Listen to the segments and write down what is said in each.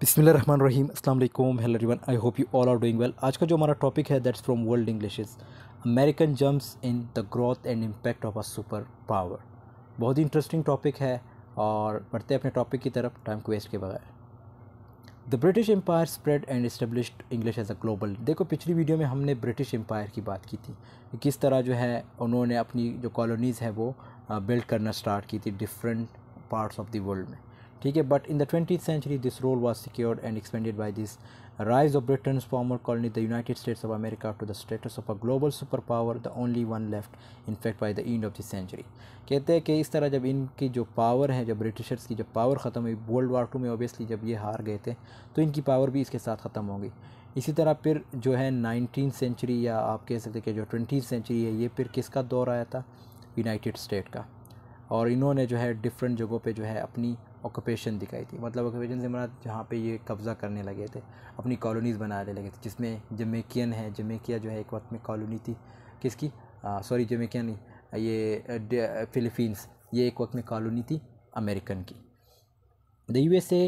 बिसमिल रहमान रहीम अस्सलाम वालेकुम hello everyone I hope you all are doing well आज का जो हमारा टॉपिक है that's from world English is American jumps in the growth and impact of a super power बहुत ही इंटरेस्टिंग टॉपिक है और बढ़ते हैं अपने टॉपिक की तरफ टाइम को वेस्ट के बगैर the British Empire spread and established English as a global देखो पिछली वीडियो में हमने ब्रिटिश एम्पायर की बात की थी किस तरह जो है उन्होंने अपनी जो कॉलोनीज़ है वो बिल्ड करना स्टार्ट की थी different parts of the world में ठीक है but in the twenty century this role was secured and expanded by this rise of Britain's colony the United States of America to the status of a global super power the only one left in fact, by the end of this century कहते हैं कि इस तरह जब इनकी जो power है जब ब्रिटिशर्स की जब पावर ख़त्म हुई वर्ल्ड वार टू में ओबियसली जब ये हार गए थे तो इनकी पावर भी इसके साथ ख़त्म होगी इसी तरह फिर जो है नाइनटीन सेंचुरी या आप कह सकते हैं कि जो ट्वेंटी सेंचुरी है ये फिर किसका दौर आया था यूनाइटेड स्टेट का और इन्होंने जो है डिफरेंट जगहों पे जो है अपनी ऑक्यूपेशन दिखाई थी मतलब ऑक्यूपेशन से मरा मतलब जहाँ पे ये कब्ज़ा करने लगे थे अपनी कॉलोनीज़ बनाने लगे थे जिसमें जमेकियन है जमेकिया जो है एक वक्त में कॉलोनी थी किसकी सॉरी जमेकिया नहीं ये फिलीपींस ये एक वक्त में कॉलोनी थी अमेरिकन की the U S A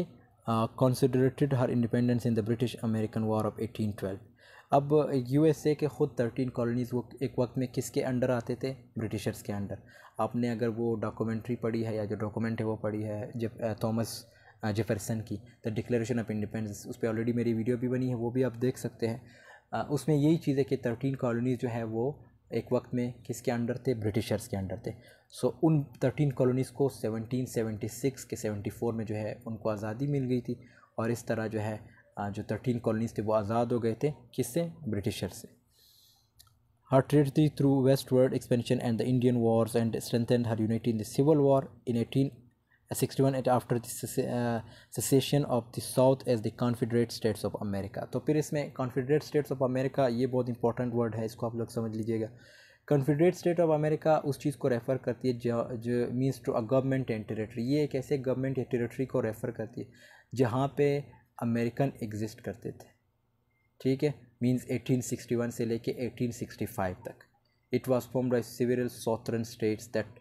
considerated her independence in the British American war of eighteen twelve अब यूएसए के ख़ुद थर्टीन कॉलोनीज़ वो एक वक्त में किसके अंडर आते थे ब्रिटिशर्स के अंडर आपने अगर वो डॉक्यूमेंट्री पढ़ी है या जो डॉक्यूमेंट है वो पढ़ी है जब थॉमस जेफरसन की द डिक्लेरेशन ऑफ इंडिपेंडेंस उस पर ऑलरेडी मेरी वीडियो भी बनी है वो भी आप देख सकते हैं उसमें यही चीज़ है कि थर्टीन कॉलोनीज़ जो है वो एक वक्त में किसके अंडर थे ब्रिटिशर्स के अंडर थे सो so, उन थर्टीन कॉलोनीज़ को 1776 के 74 में जो है उनको आज़ादी मिल गई थी और इस तरह जो है जो थर्टीन कॉलोनीज़ थे वो आज़ाद हो गए थे किससे ब्रिटिशर से हर ट्रेड थी through west world expansion and the Indian wars and strengthen her unity in the civil war in eighteen sixty one eight after secession of the south as the confederate states of America तो फिर इसमें Confederate states of America ये बहुत important word है इसको आप लोग समझ लीजिएगा कन्फेडरेट स्टेट ऑफ अमेरिका उस चीज़ को रेफ़र करती है जो जो means to a government and territory ये एक ऐसे गवर्नमेंट या टेरेटरी को रेफ़र करती है जहाँ पे अमेरिकन एग्जिस्ट करते थे ठीक है एटीन सिक्सटी वन से लेके एटीन सिक्सटी फाइव तक it was form by several southern states that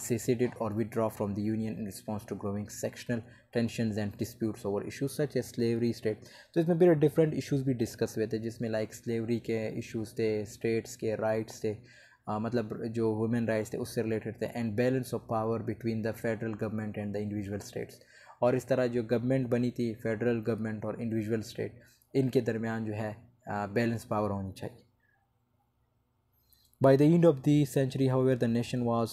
seceded और withdraw from the union in response to growing sectional tension and dispute over issues such a slavery state तो इसमें फिर different issues भी discuss हुए थे जिसमें like like, slavery के issues थे स्टेट्स के राइट्स थे uh, मतलब जो वुमेन राइट्स थे उससे रिलेटेड थे and balance of power between the federal government and the individual states और इस तरह जो गवर्नमेंट बनी थी फेडरल गवर्नमेंट और इंडिविजुअल स्टेट इनके दरमियान जो है बैलेंस पावर होनी चाहिए by the end of century century, however, the nation was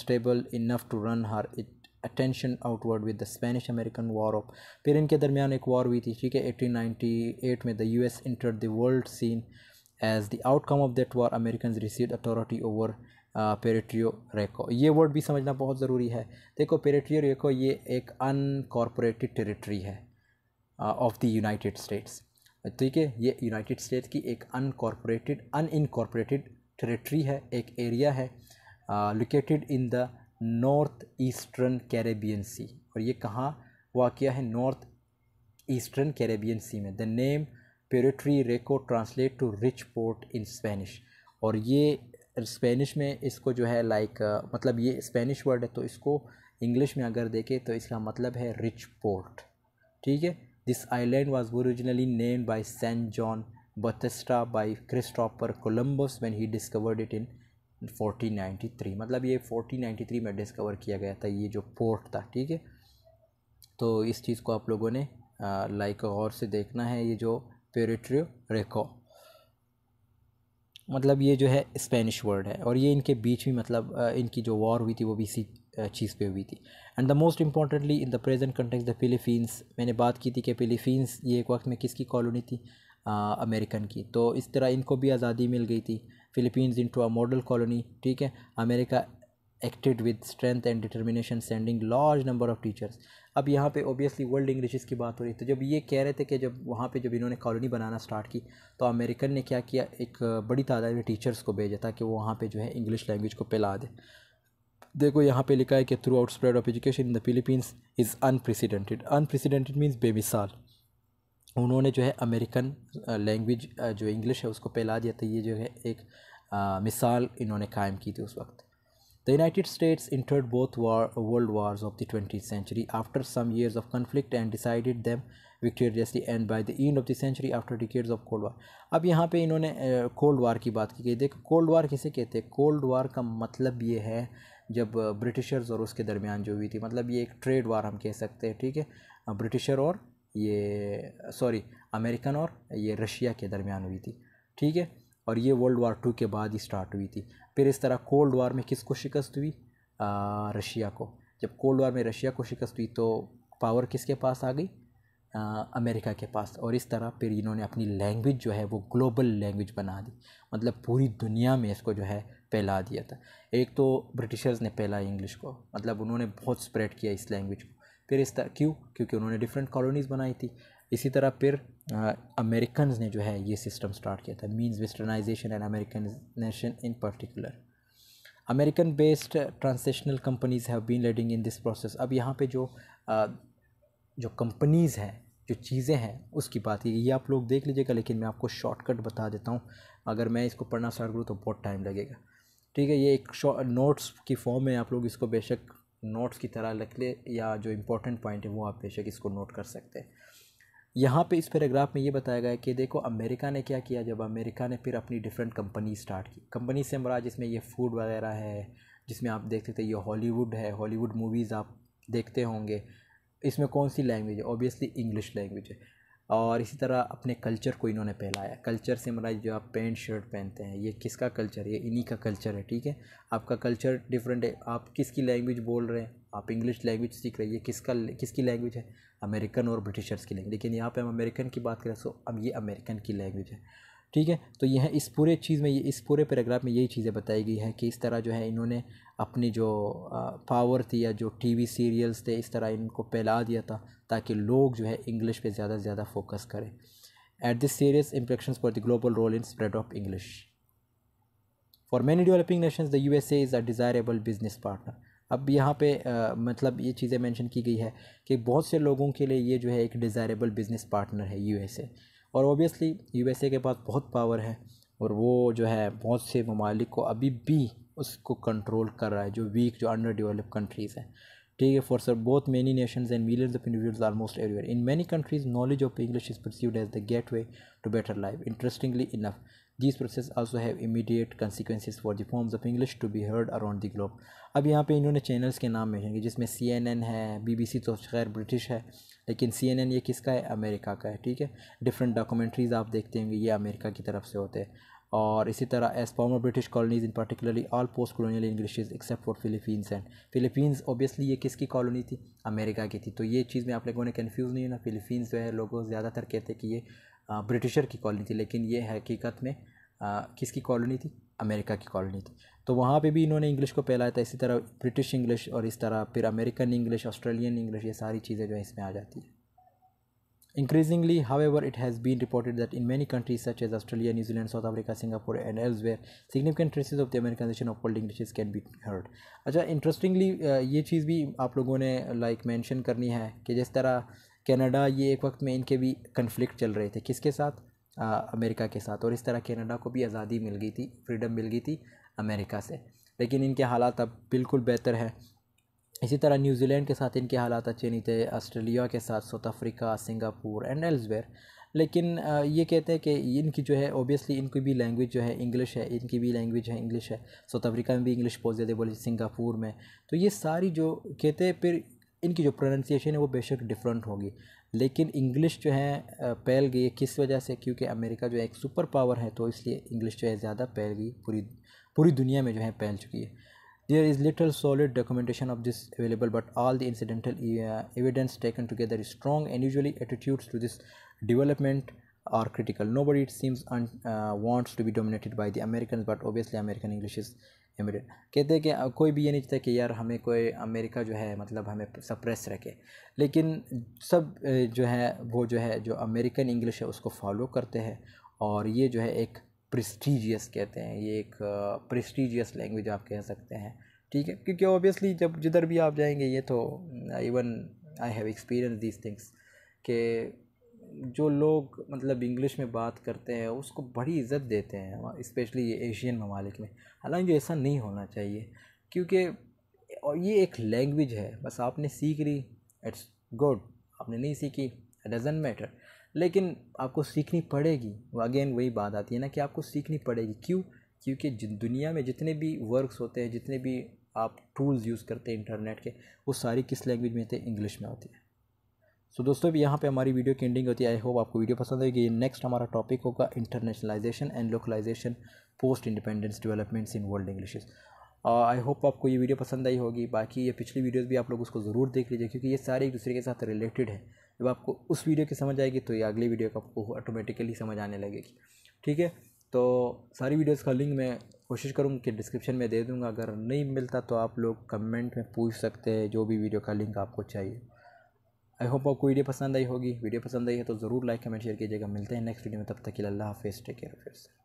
stable enough to run her it attention outward with the Spanish American war of फिर इनके दरमियान एक वॉर हुई थी ठीक है एटीन एट में the U S the world scene as the outcome of that war American receive authority over Puerto Rico ये वर्ड भी समझना बहुत ज़रूरी है देखो पेरेट्रियो रेको ये एक अनकॉर्पोरेटेड टेरिटरी है ऑफ द यूनाइटेड स्टेट्स ठीक है ये यूनाइटेड स्टेट्स की एक अन अनइनकॉरपोरेटेड टेरिटरी है एक एरिया है located in the north eastern Caribbean sea और ये कहाँ वाक़ है नॉर्थ ईस्टर्न कैरेबियन सी में the name Puerto Rico translate to rich port in Spanish और ये स्पेनिश में इसको जो है लाइक like, मतलब ये स्पेनिश वर्ड है तो इसको इंग्लिश में अगर देखें तो इसका मतलब है रिच पोर्ट ठीक है this island was originally named by saint John Bautista by Christopher Columbus when he discovered it in 1493 मतलब ये 1493 में डिस्कवर किया गया था ये जो पोर्ट था ठीक है तो इस चीज़ को आप लोगों ने लाइक और से देखना है ये जो पेरिट्रियो रेको मतलब ये जो है स्पेनिश वर्ड है और ये इनके बीच में मतलब इनकी जो वॉर हुई थी वो भी इसी चीज़ पे हुई थी and the most importantly in the present context the Philippines मैंने बात की थी कि फिलीपींस ये एक वक्त में किसकी कॉलोनी थी अमेरिकन की तो इस तरह इनको भी आज़ादी मिल गई थी Philippines to a model colony ठीक है America acted with strength and determination sending large number of teachers अब यहाँ पे ओबियसली वर्ल्ड इंग्लिश की बात हो रही तो जब ये कह रहे थे कि जब वहाँ पे जब इन्होंने कॉलोनी बनाना स्टार्ट की तो अमेरिकन ने क्या किया एक बड़ी तादाद में टीचर्स को भेजा था कि वो वहाँ पर जो है इंग्लिश लैंग्वेज को पिला दे देखो यहाँ पे लिखा है कि throughout spread of education in the Philippines is unprecedented unprecedented means बेमिसाल उन्होंने जो है अमेरिकन लैंग्वेज जो इंग्लिश है उसको पिला दिया था तो ये जो है एक आ, मिसाल इन्होंने कायम की थी उस वक्त The United States entered both war, world wars of the 20th century after some years of conflict and decided them victoriously and by the end of the century after decades of cold war अब यहाँ पे इन्होंने cold war की बात की गई देखो cold war किसे कहते हैं कोल्ड वार का मतलब ये है जब ब्रिटिशर्स और उसके दरमियान जो हुई थी मतलब ये एक ट्रेड वार हम कह सकते हैं ठीक है ब्रिटिशर और ये सॉरी अमेरिकन और ये रशिया के दरमियान हुई थी ठीक है और ये वर्ल्ड वार टू के बाद ही स्टार्ट हुई थी फिर इस तरह कोल्ड वार में किसको शिकस्त हुई रशिया को जब कोल्ड वार में रशिया को शिकस्त हुई तो पावर किसके पास आ गई अमेरिका के पास और इस तरह फिर इन्होंने अपनी लैंग्वेज जो है वो ग्लोबल लैंग्वेज बना दी मतलब पूरी दुनिया में इसको जो है फैला दिया था एक तो ब्रिटिशर्स ने फैला इंग्लिश को मतलब उन्होंने बहुत स्प्रेड किया इस लैंग्वेज को फिर इस तरह क्यों क्योंकि उन्होंने डिफरेंट कॉलोनीज़ बनाई थी इसी तरह फिर अमेरिकन ने जो है ये सिस्टम स्टार्ट किया था means westernization and nation in particular American based transnational companies have been leading in this process अब यहाँ पे जो आ, जो कंपनीज़ हैं जो चीज़ें हैं उसकी बात है ये आप लोग देख लीजिएगा लेकिन मैं आपको शॉर्टकट बता देता हूँ अगर मैं इसको पढ़ना स्टार्ट करूँ तो बहुत टाइम लगेगा ठीक है ये एक नोट्स की फॉर्म में आप लोग इसको बेशक नोट्स की तरह लिख ले या जो इम्पोर्टेंट पॉइंट है वो आप बेशक इसको नोट कर सकते हैं यहाँ पे इस पैराग्राफ में ये बताया गया है कि देखो अमेरिका ने क्या किया जब अमेरिका ने फिर अपनी डिफरेंट कंपनी स्टार्ट की कंपनी से मरा जिसमें ये फूड वगैरह है जिसमें आप देख सकते हैं ये हॉलीवुड है हॉलीवुड मूवीज़ आप देखते होंगे इसमें कौन सी लैंग्वेज है ऑब्वियसली इंग्लिश लैंग्वेज है और इसी तरह अपने कल्चर को इन्होंने पहलाया कल्चर से मतलब जो आप पेंट शर्ट पहनते हैं ये किसका कल्चर है इन्हीं का कल्चर है ठीक है आपका कल्चर डिफरेंट है आप किसकी लैंग्वेज बोल रहे हैं आप इंग्लिश लैंग्वेज सीख रहे हैं ये किसका किसकी लैंग्वेज है अमेरिकन और ब्रिटिशर्स की लैंग्वेज लेकिन यहाँ पे हम अमेरिकन की बात करें तो अब ये अमेरिकन की लैंग्वेज है ठीक है तो यह इस पूरे चीज़ में ये इस पूरे पैराग्राफ में यही चीज़ें बताई गई हैं कि इस तरह जो है इन्होंने अपनी जो पावर थी या जो टीवी सीरियल्स थे इस तरह इनको फैला दिया था ताकि लोग जो है इंग्लिश पे ज़्यादा से ज़्यादा फोकस करें at this serious implication for the global role in spread of English for many developing nation the U S A is a desirable business partner अब यहाँ पे आ, मतलब ये चीज़ें मेंशन की गई है कि बहुत से लोगों के लिए ये जो है एक डिज़ायरेबल बिजनेस पार्टनर है यूएसए और ओबियसली यूएसए के पास बहुत पावर है और वो जो है बहुत से ममालिक को अभी भी उसको कंट्रोल कर रहा है जो वीक जो अंडर डेवलप कंट्रीज़ हैं ठीक है for sure both many nation and millions of individuals almost everywhere in many countries knowledge of English is perceived as the gateway to better life interestingly enough this process also have immediate consequences for the forms of English to be heard around the globe अब यहाँ पे इन्होंने channels के नाम mention किए जिसमें C N N है B B C तो खैर ब्रिटिश है लेकिन सी एन एन ये किसका है अमेरिका का है ठीक है डिफरेंट डॉक्यूमेंट्रीज़ आप देखते होंगे ये अमेरिका की तरफ से होते हैं और इसी तरह as former British colonies in particularly all post colonial English except for Philippines and Philippines obviously ये किसकी कॉलोनी थी अमेरिका की थी तो ये चीज़ में आप लोगों ने कन्फ्यूज़ नहीं होना फिलीपींस जो है लोग ज़्यादातर कहते कि ये ब्रिटिशर की कॉलोनी थी लेकिन ये हकीकत में आ, किसकी कॉलोनी थी अमेरिका की कॉलोनी थी तो वहाँ पे भी इन्होंने इंग्लिश को फैलाया था इसी तरह ब्रिटिश इंग्लिश और इस तरह फिर अमेरिकन इंग्लिश ऑस्ट्रेलियन इंग्लिश ये सारी चीज़ें जो इसमें आ जाती है Increasingly, however, it has been reported that in many countries such as Australia, New Zealand, South Africa, Singapore, and elsewhere, significant traces of the Americanization of old Englishes can be heard. अच्छा interestingly ये चीज़ भी आप लोगों ने like like, mention करनी है कि जिस तरह कनाडा ये एक वक्त में इनके भी कन्फ्लिक्ट चल रहे थे किसके साथ अमेरिका के साथ और इस तरह कनाडा को भी आज़ादी मिल गई थी फ्रीडम मिल गई थी अमेरिका से लेकिन इनके हालात अब बिल्कुल बेहतर हैं इसी तरह न्यूजीलैंड के साथ इनके हालात अच्छे नहीं थे ऑस्ट्रेलिया के साथ South Africa Singapore and elsewhere लेकिन ये कहते हैं कि इनकी जो है ओबियसली इनकी भी लैंग्वेज जो है इंग्लिश है इनकी भी लैंग्वेज है इंग्लिश है साउथ अफ्रीका में भी इंग्लिश बहुत ज़्यादा बोली सिंगापुर में तो ये सारी जो कहते हैं फिर इनकी जो प्रोनंसिएशन है वो बेशक डिफरेंट होगी लेकिन इंग्लिश जो है पहल गई किस वजह से क्योंकि अमेरिका जो है एक सुपर पावर है तो इसलिए इंग्लिश जो है ज़्यादा पहल गई पूरी पूरी दुनिया में जो है पहल चुकी है there is little solid documentation of this available but all the incidental evidence taken together strong and usually attitudes to this development are critical nobody it seems wants to be dominated by the American but obviously American English is immediate कहते हैं कि कोई भी ये नहीं चाहता कि यार हमें कोई अमेरिका जो है मतलब हमें सप्रेस रखे लेकिन सब जो है वो जो है जो अमेरिकन इंग्लिश है उसको फॉलो करते हैं और ये जो है एक प्रेस्टिजियस कहते हैं ये एक प्रेस्टिजियस लैंग्वेज आप कह सकते हैं ठीक है क्योंकि ऑब्वियसली जब जिधर भी आप जाएंगे ये तो even I have experience these things के जो लोग मतलब इंग्लिश में बात करते हैं उसको बड़ी इज़्ज़त देते हैं इस्पेशली ये एशियन ममालिक में हालांकि ऐसा नहीं होना चाहिए क्योंकि और ये एक लैंग्वेज है बस आपने सीख ली इट्स गुड आपने नहीं सीखी इट डजेंट मैटर लेकिन आपको सीखनी पड़ेगी वो अगेन वही बात आती है ना कि आपको सीखनी पड़ेगी क्यों क्योंकि दुनिया में जितने भी वर्क्स होते हैं जितने भी आप टूल्स यूज़ करते हैं इंटरनेट के वो सारी किस लैंग्वेज में हैं इंग्लिश में होती है सो so, दोस्तों भी यहाँ पे हमारी वीडियो की एंडिंग होती है आई होप आपको वीडियो पसंद आएगी नेक्स्ट हमारा टॉपिक होगा internationalization and localization post independence developments in world English I hope आपको ये वीडियो पसंद आई होगी बाकी ये पिछली वीडियोज़ भी आप लोग उसको ज़रूर देख लीजिए क्योंकि ये सारे एक दूसरे के साथ रिलेटेड है जब आपको उस वीडियो की समझ आएगी तो ये अगली वीडियो का आपको ऑटोमेटिकली समझ आने लगेगी ठीक है तो सारी वीडियोज़ का लिंक मैं कोशिश करूँ कि डिस्क्रिप्शन में दे दूँगा अगर नहीं मिलता तो आप लोग कमेंट में पूछ सकते हैं जो भी वीडियो का लिंक आपको चाहिए आई होप आपको वीडियो पसंद आई होगी वीडियो पसंद आई है तो ज़रूर लाइक कमेंट शेयर कीजिएगा मिलते हैं नेक्स्ट वीडियो में तब तक के लिए अल्लाह हाफिज़ टेक केयर फिर से